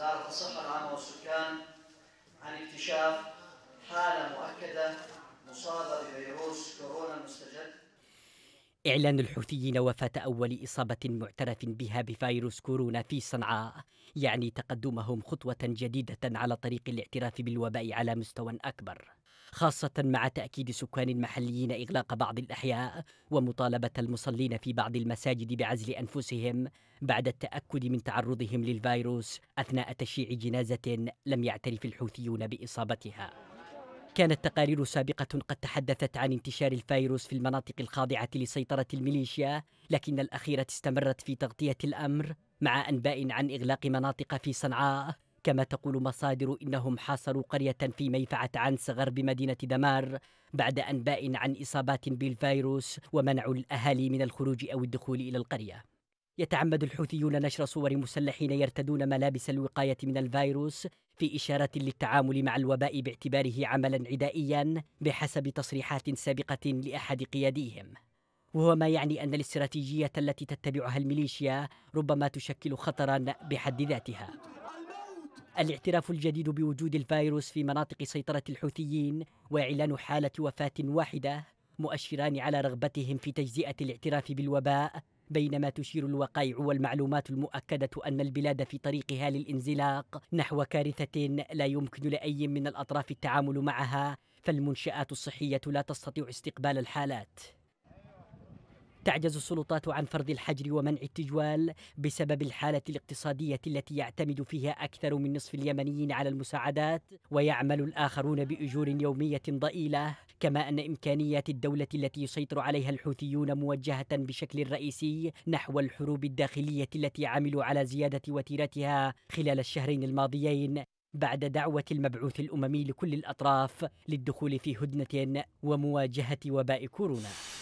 وزارة الصحة العامة والسكان عن اكتشاف حالة مؤكدة مصابة بفيروس إعلان الحوثيين وفاة أول إصابة معترف بها بفيروس كورونا في صنعاء يعني تقدمهم خطوة جديدة على طريق الاعتراف بالوباء على مستوى أكبر خاصة مع تأكيد سكان المحليين إغلاق بعض الأحياء ومطالبة المصلين في بعض المساجد بعزل أنفسهم بعد التأكد من تعرضهم للفيروس أثناء تشييع جنازة لم يعترف الحوثيون بإصابتها كانت تقارير سابقة قد تحدثت عن انتشار الفيروس في المناطق الخاضعة لسيطرة الميليشيا، لكن الأخيرة استمرت في تغطية الأمر مع أنباء عن إغلاق مناطق في صنعاء، كما تقول مصادر إنهم حاصروا قرية في ميفعة عنس غرب مدينة دمار بعد أنباء عن إصابات بالفيروس ومنعوا الأهالي من الخروج أو الدخول إلى القرية. يتعمد الحوثيون نشر صور مسلحين يرتدون ملابس الوقاية من الفيروس في إشارة للتعامل مع الوباء باعتباره عملا عدائيا بحسب تصريحات سابقة لأحد قياديهم وهو ما يعني أن الاستراتيجية التي تتبعها الميليشيا ربما تشكل خطرا بحد ذاتها الاعتراف الجديد بوجود الفيروس في مناطق سيطرة الحوثيين وإعلان حالة وفاة واحدة مؤشران على رغبتهم في تجزئة الاعتراف بالوباء بينما تشير الوقائع والمعلومات المؤكدة أن البلاد في طريقها للانزلاق نحو كارثة لا يمكن لأي من الأطراف التعامل معها فالمنشآت الصحية لا تستطيع استقبال الحالات تعجز السلطات عن فرض الحجر ومنع التجوال بسبب الحالة الاقتصادية التي يعتمد فيها أكثر من نصف اليمنيين على المساعدات ويعمل الآخرون بأجور يومية ضئيلة كما أن إمكانيات الدولة التي يسيطر عليها الحوثيون موجهة بشكل رئيسي نحو الحروب الداخلية التي عملوا على زيادة وتيرتها خلال الشهرين الماضيين بعد دعوة المبعوث الأممي لكل الأطراف للدخول في هدنة ومواجهة وباء كورونا